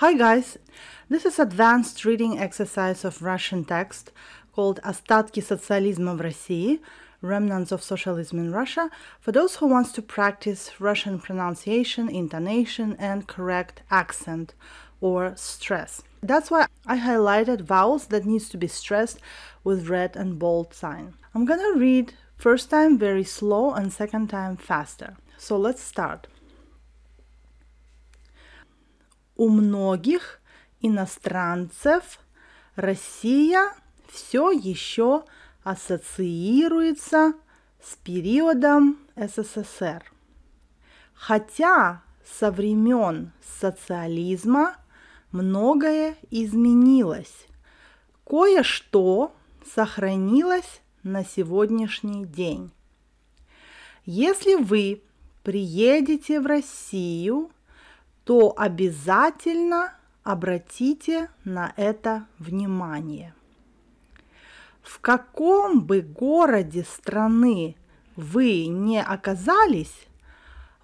Hi guys! This is advanced reading exercise of Russian text called Остатки социализма в России, Remnants of Socialism in Russia, for those who wants to practice Russian pronunciation, intonation and correct accent or stress. That's why I highlighted vowels that needs to be stressed with red and bold sign. I'm gonna read first time very slow and second time faster. So let's start. у многих иностранцев Россия все еще ассоциируется с периодом СССР. Хотя со времен социализма многое изменилось, кое-что сохранилось на сегодняшний день. Если вы приедете в Россию – то обязательно обратите на это внимание. В каком бы городе страны вы не оказались,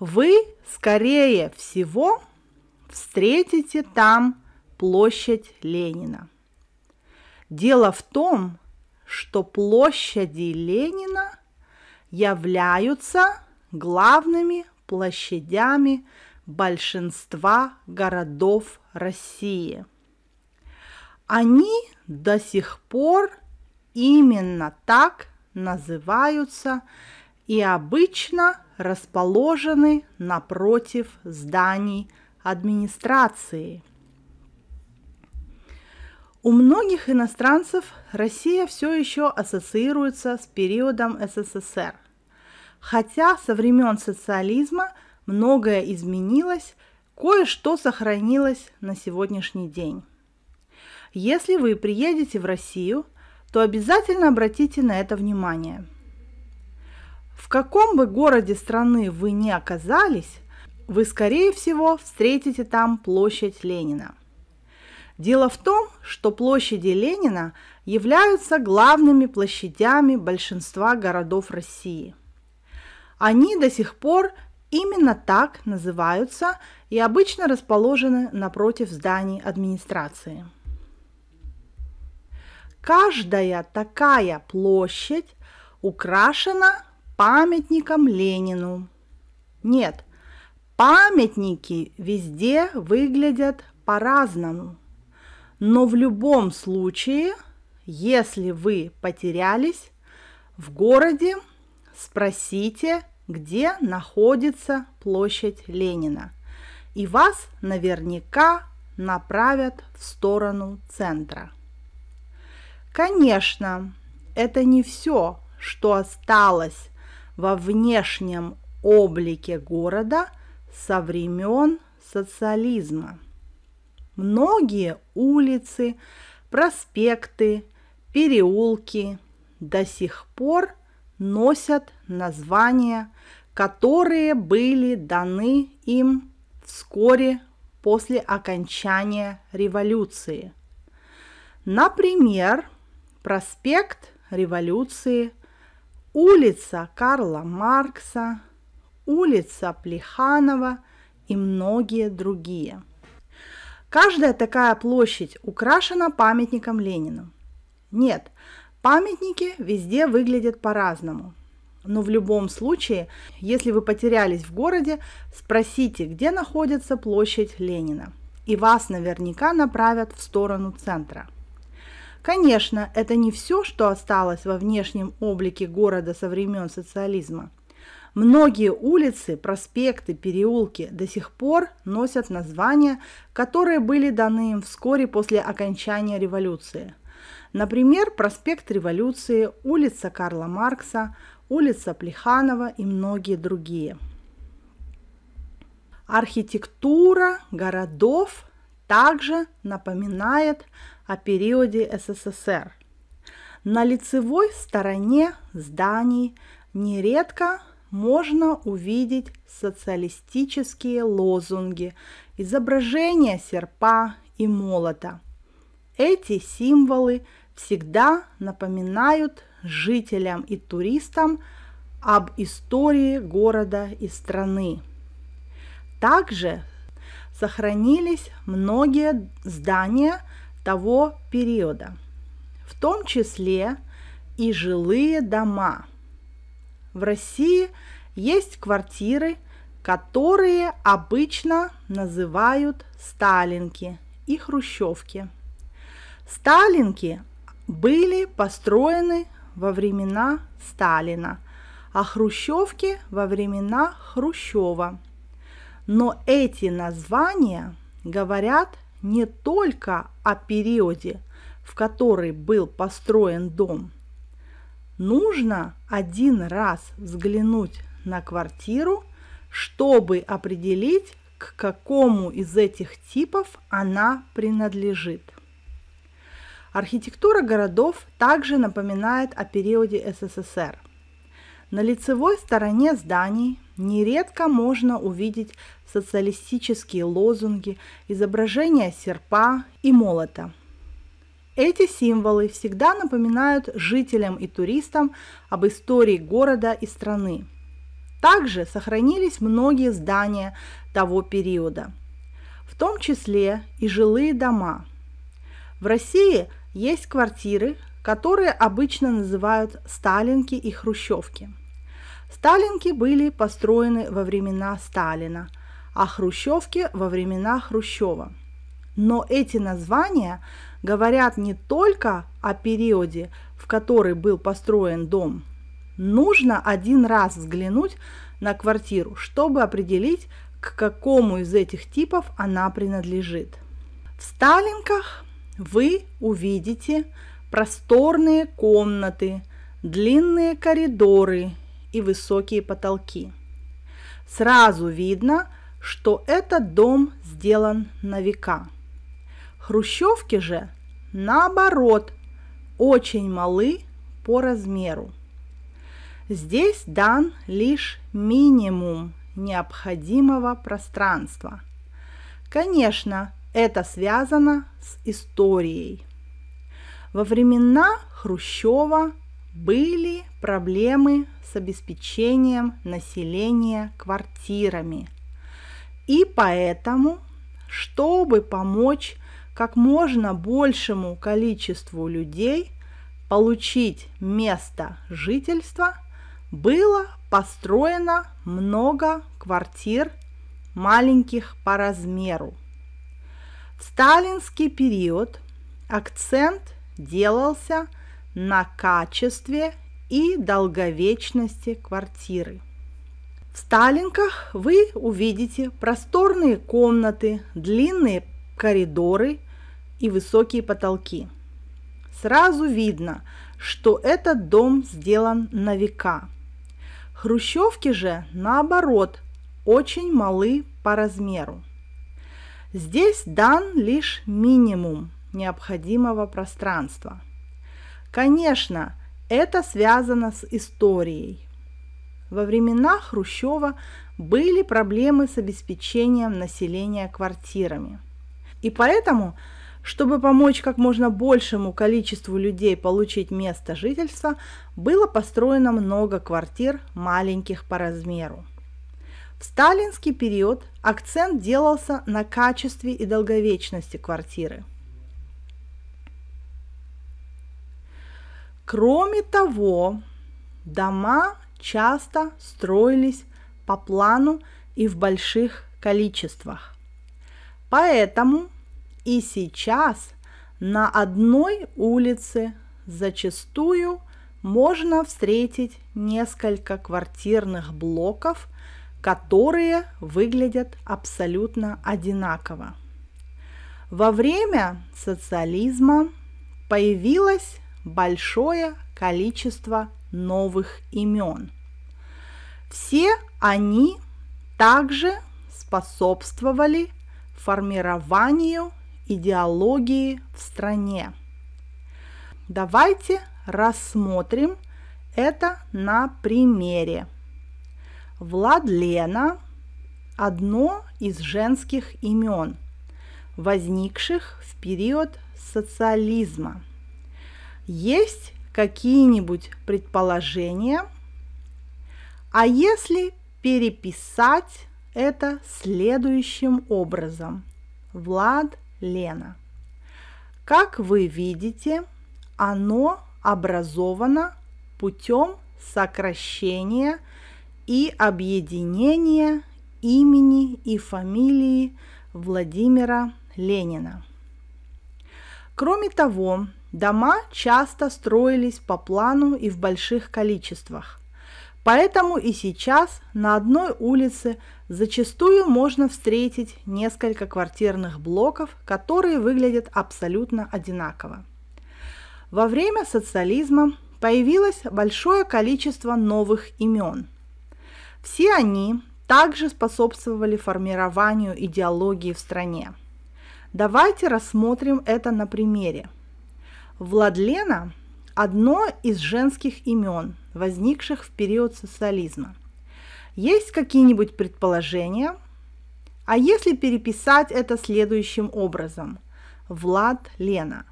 вы, скорее всего, встретите там площадь Ленина. Дело в том, что площади Ленина являются главными площадями большинства городов России. Они до сих пор именно так называются и обычно расположены напротив зданий администрации. У многих иностранцев Россия все еще ассоциируется с периодом СССР, хотя со времен социализма – многое изменилось, кое-что сохранилось на сегодняшний день. Если вы приедете в Россию, то обязательно обратите на это внимание. В каком бы городе страны вы ни оказались, вы, скорее всего, встретите там площадь Ленина. Дело в том, что площади Ленина являются главными площадями большинства городов России. Они до сих пор Именно так называются и обычно расположены напротив зданий администрации. Каждая такая площадь украшена памятником Ленину. Нет, памятники везде выглядят по-разному. Но в любом случае, если вы потерялись, в городе спросите где находится площадь Ленина. И вас наверняка направят в сторону центра. Конечно, это не все, что осталось во внешнем облике города со времен социализма. Многие улицы, проспекты, переулки до сих пор – носят названия, которые были даны им вскоре после окончания революции. Например, проспект революции, улица Карла Маркса, улица Плеханова и многие другие. Каждая такая площадь украшена памятником Ленину. Нет, Памятники везде выглядят по-разному. Но в любом случае, если вы потерялись в городе, спросите, где находится площадь Ленина, и вас наверняка направят в сторону центра. Конечно, это не все, что осталось во внешнем облике города со времен социализма. Многие улицы, проспекты, переулки до сих пор носят названия, которые были даны им вскоре после окончания революции – Например, проспект Революции, улица Карла Маркса, улица Плеханова и многие другие. Архитектура городов также напоминает о периоде СССР. На лицевой стороне зданий нередко можно увидеть социалистические лозунги, изображения серпа и молота. Эти символы всегда напоминают жителям и туристам об истории города и страны. Также сохранились многие здания того периода, в том числе и жилые дома. В России есть квартиры, которые обычно называют сталинки и хрущевки. Сталинки были построены во времена Сталина, а хрущевки во времена Хрущева. Но эти названия говорят не только о периоде, в который был построен дом. Нужно один раз взглянуть на квартиру, чтобы определить, к какому из этих типов она принадлежит. Архитектура городов также напоминает о периоде СССР. На лицевой стороне зданий нередко можно увидеть социалистические лозунги, изображения серпа и молота. Эти символы всегда напоминают жителям и туристам об истории города и страны. Также сохранились многие здания того периода, в том числе и жилые дома. В России – есть квартиры, которые обычно называют сталинки и хрущевки. Сталинки были построены во времена Сталина, а хрущевки во времена Хрущева. Но эти названия говорят не только о периоде, в который был построен дом. Нужно один раз взглянуть на квартиру, чтобы определить, к какому из этих типов она принадлежит. В Сталинках вы увидите просторные комнаты, длинные коридоры и высокие потолки. Сразу видно, что этот дом сделан на века. Хрущевки же, наоборот, очень малы по размеру. Здесь дан лишь минимум необходимого пространства. Конечно, это связано с историей. Во времена Хрущева были проблемы с обеспечением населения квартирами. И поэтому, чтобы помочь как можно большему количеству людей получить место жительства, было построено много квартир маленьких по размеру – в сталинский период акцент делался на качестве и долговечности квартиры. В Сталинках вы увидите просторные комнаты, длинные коридоры и высокие потолки. Сразу видно, что этот дом сделан на века. Хрущевки же, наоборот, очень малы по размеру. Здесь дан лишь минимум необходимого пространства. Конечно, это связано с историей. Во времена Хрущева были проблемы с обеспечением населения квартирами. И поэтому, чтобы помочь как можно большему количеству людей получить место жительства, было построено много квартир маленьких по размеру – в сталинский период акцент делался на качестве и долговечности квартиры. Кроме того, дома часто строились по плану и в больших количествах. Поэтому и сейчас на одной улице зачастую можно встретить несколько квартирных блоков – которые выглядят абсолютно одинаково. Во время социализма появилось большое количество новых имен. Все они также способствовали формированию идеологии в стране. Давайте рассмотрим это на примере – Владлена – одно из женских имен, возникших в период социализма. Есть какие-нибудь предположения? А если переписать это следующим образом? Влад Лена. Как вы видите, оно образовано путем сокращения – и объединение имени и фамилии Владимира Ленина. Кроме того, дома часто строились по плану и в больших количествах. Поэтому и сейчас на одной улице зачастую можно встретить несколько квартирных блоков, которые выглядят абсолютно одинаково. Во время социализма появилось большое количество новых имен – все они также способствовали формированию идеологии в стране. Давайте рассмотрим это на примере. Владлена – одно из женских имен, возникших в период социализма. Есть какие-нибудь предположения? А если переписать это следующим образом? Влад Лена.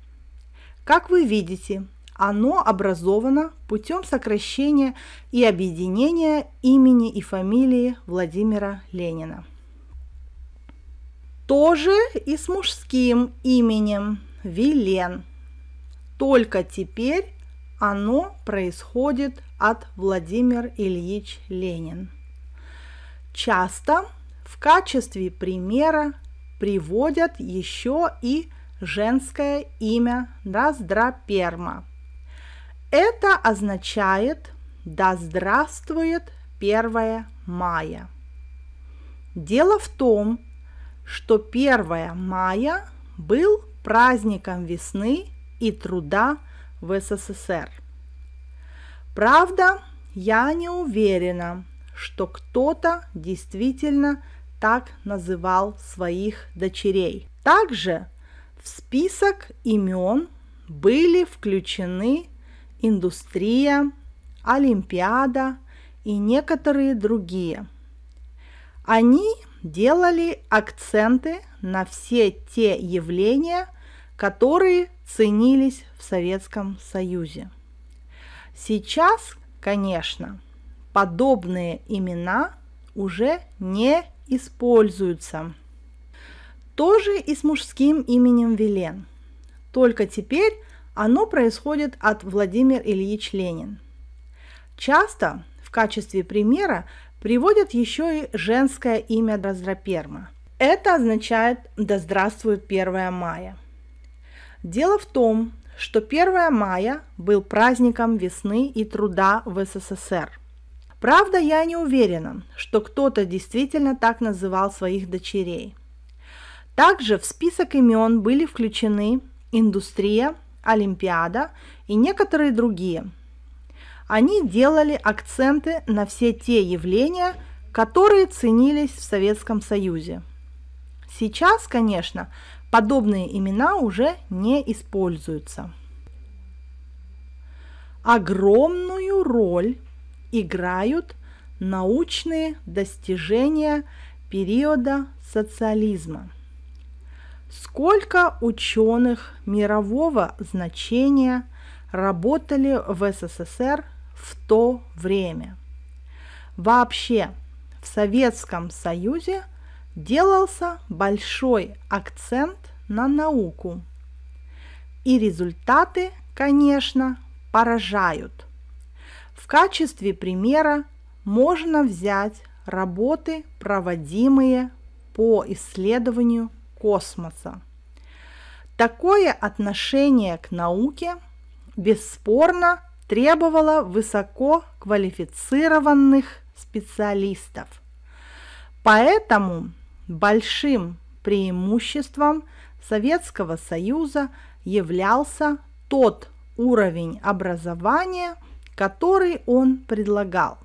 Как вы видите, оно образовано путем сокращения и объединения имени и фамилии Владимира Ленина. Тоже и с мужским именем Вилен. Только теперь оно происходит от Владимир Ильич Ленин. Часто в качестве примера приводят еще и женское имя Раздраперма – это означает «Да здравствует 1 мая». Дело в том, что 1 мая был праздником весны и труда в СССР. Правда, я не уверена, что кто-то действительно так называл своих дочерей. Также в список имен были включены индустрия, олимпиада и некоторые другие. Они делали акценты на все те явления, которые ценились в Советском Союзе. Сейчас, конечно, подобные имена уже не используются. Тоже и с мужским именем Вилен. Только теперь оно происходит от Владимир Ильич Ленин. Часто в качестве примера приводят еще и женское имя Дроздроперма. Это означает «Да здравствует 1 мая». Дело в том, что 1 мая был праздником весны и труда в СССР. Правда, я не уверена, что кто-то действительно так называл своих дочерей. Также в список имен были включены индустрия, Олимпиада и некоторые другие. Они делали акценты на все те явления, которые ценились в Советском Союзе. Сейчас, конечно, подобные имена уже не используются. Огромную роль играют научные достижения периода социализма – Сколько ученых мирового значения работали в СССР в то время? Вообще в Советском Союзе делался большой акцент на науку. И результаты, конечно, поражают. В качестве примера можно взять работы, проводимые по исследованию космоса. Такое отношение к науке бесспорно требовало высоко квалифицированных специалистов. Поэтому большим преимуществом Советского Союза являлся тот уровень образования, который он предлагал.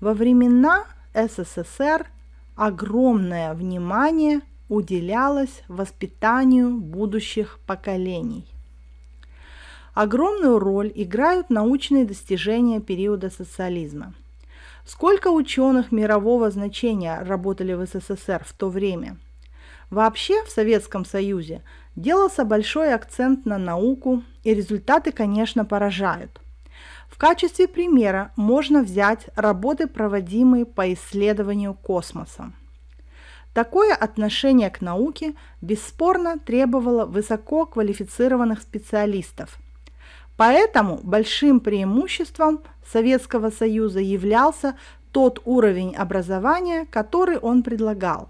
Во времена СССР огромное внимание уделялось воспитанию будущих поколений. Огромную роль играют научные достижения периода социализма. Сколько ученых мирового значения работали в СССР в то время? Вообще в Советском Союзе делался большой акцент на науку, и результаты, конечно, поражают. В качестве примера можно взять работы, проводимые по исследованию космоса. Такое отношение к науке бесспорно требовало высоко квалифицированных специалистов. Поэтому большим преимуществом Советского Союза являлся тот уровень образования, который он предлагал.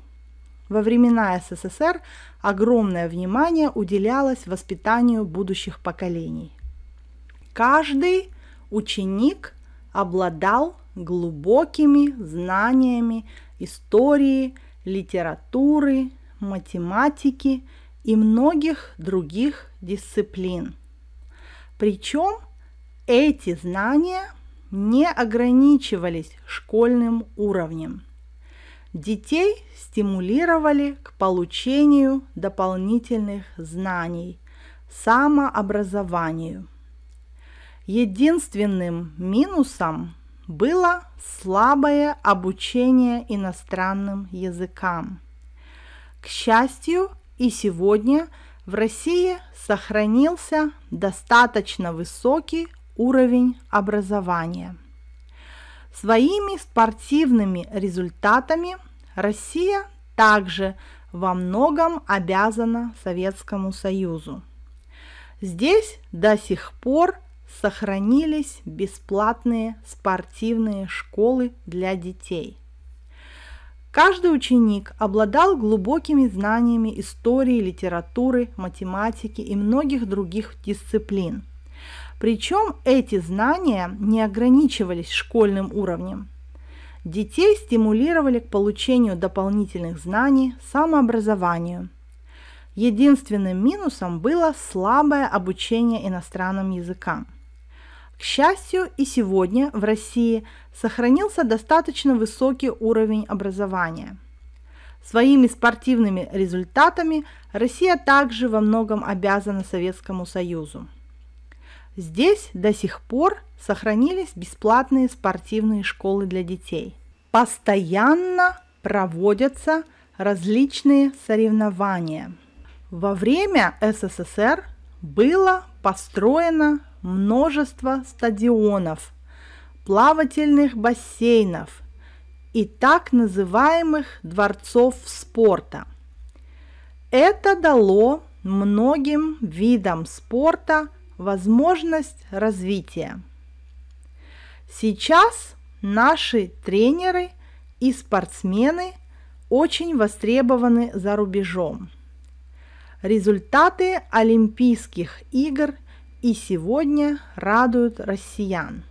Во времена СССР огромное внимание уделялось воспитанию будущих поколений. Каждый ученик обладал глубокими знаниями истории, литературы, математики и многих других дисциплин. Причем эти знания не ограничивались школьным уровнем. Детей стимулировали к получению дополнительных знаний, самообразованию. Единственным минусом было слабое обучение иностранным языкам. К счастью, и сегодня в России сохранился достаточно высокий уровень образования. Своими спортивными результатами Россия также во многом обязана Советскому Союзу. Здесь до сих пор сохранились бесплатные спортивные школы для детей. Каждый ученик обладал глубокими знаниями истории, литературы, математики и многих других дисциплин. Причем эти знания не ограничивались школьным уровнем. Детей стимулировали к получению дополнительных знаний, самообразованию. Единственным минусом было слабое обучение иностранным языкам – к счастью, и сегодня в России сохранился достаточно высокий уровень образования. Своими спортивными результатами Россия также во многом обязана Советскому Союзу. Здесь до сих пор сохранились бесплатные спортивные школы для детей. Постоянно проводятся различные соревнования. Во время СССР было построено множество стадионов, плавательных бассейнов и так называемых дворцов спорта. Это дало многим видам спорта возможность развития. Сейчас наши тренеры и спортсмены очень востребованы за рубежом. Результаты Олимпийских игр – и сегодня радуют россиян.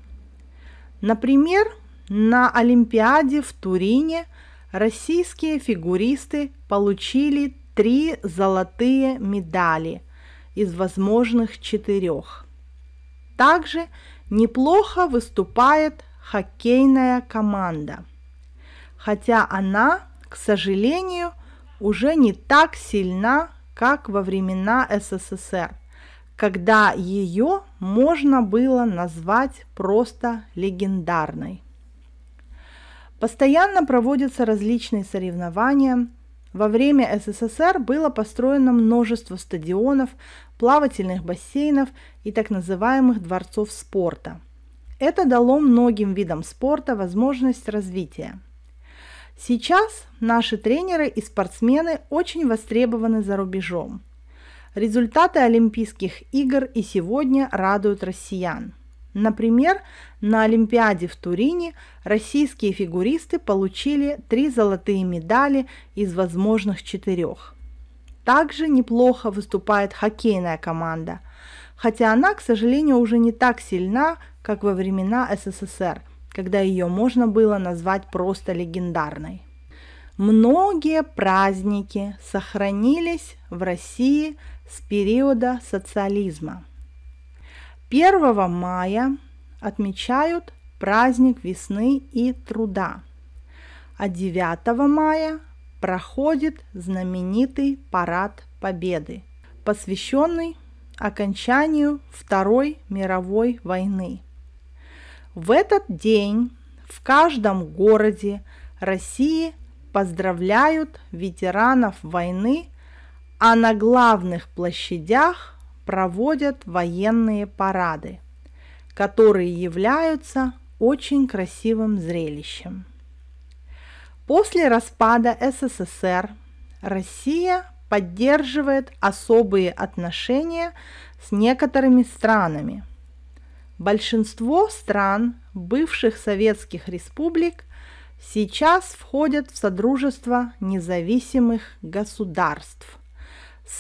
Например, на Олимпиаде в Турине российские фигуристы получили три золотые медали из возможных четырех. Также неплохо выступает хоккейная команда, хотя она, к сожалению, уже не так сильна, как во времена СССР – когда ее можно было назвать просто легендарной. Постоянно проводятся различные соревнования. Во время СССР было построено множество стадионов, плавательных бассейнов и так называемых дворцов спорта. Это дало многим видам спорта возможность развития. Сейчас наши тренеры и спортсмены очень востребованы за рубежом – Результаты Олимпийских игр и сегодня радуют россиян. Например, на Олимпиаде в Турине российские фигуристы получили три золотые медали из возможных четырех. Также неплохо выступает хоккейная команда, хотя она, к сожалению, уже не так сильна, как во времена СССР, когда ее можно было назвать просто легендарной. Многие праздники сохранились в России с периода социализма. 1 мая отмечают праздник весны и труда, а 9 мая проходит знаменитый парад Победы, посвященный окончанию Второй мировой войны. В этот день в каждом городе России поздравляют ветеранов войны – а на главных площадях проводят военные парады, которые являются очень красивым зрелищем. После распада СССР Россия поддерживает особые отношения с некоторыми странами. Большинство стран бывших советских республик сейчас входят в Содружество независимых государств.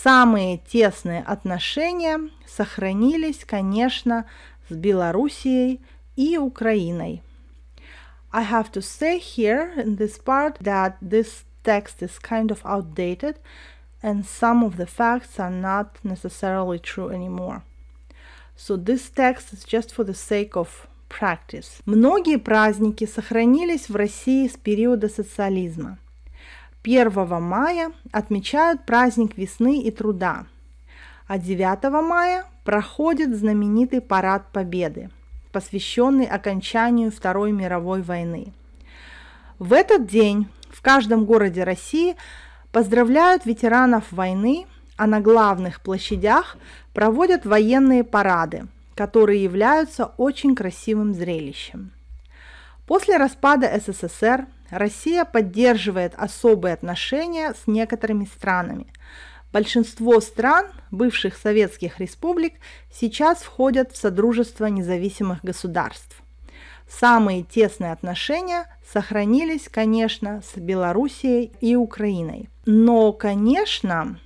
Самые тесные отношения сохранились, конечно, с Белоруссией и Украиной. I have to say here in this part that this text is kind of outdated and some of the facts are not necessarily true anymore. So this text is just for the sake of practice. Многие праздники сохранились в России с периода социализма – 1 мая отмечают праздник весны и труда, а 9 мая проходит знаменитый Парад Победы, посвященный окончанию Второй мировой войны. В этот день в каждом городе России поздравляют ветеранов войны, а на главных площадях проводят военные парады, которые являются очень красивым зрелищем. После распада СССР Россия поддерживает особые отношения с некоторыми странами. Большинство стран, бывших советских республик, сейчас входят в Содружество независимых государств. Самые тесные отношения сохранились, конечно, с Белоруссией и Украиной. Но, конечно,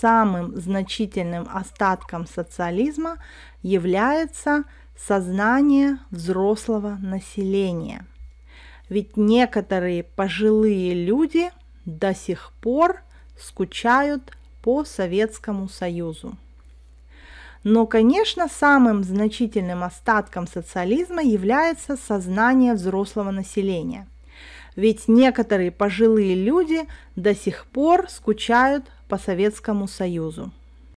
самым значительным остатком социализма является сознание взрослого населения – ведь некоторые пожилые люди до сих пор скучают по Советскому Союзу. Но, конечно, самым значительным остатком социализма является сознание взрослого населения. Ведь некоторые пожилые люди до сих пор скучают по Советскому Союзу.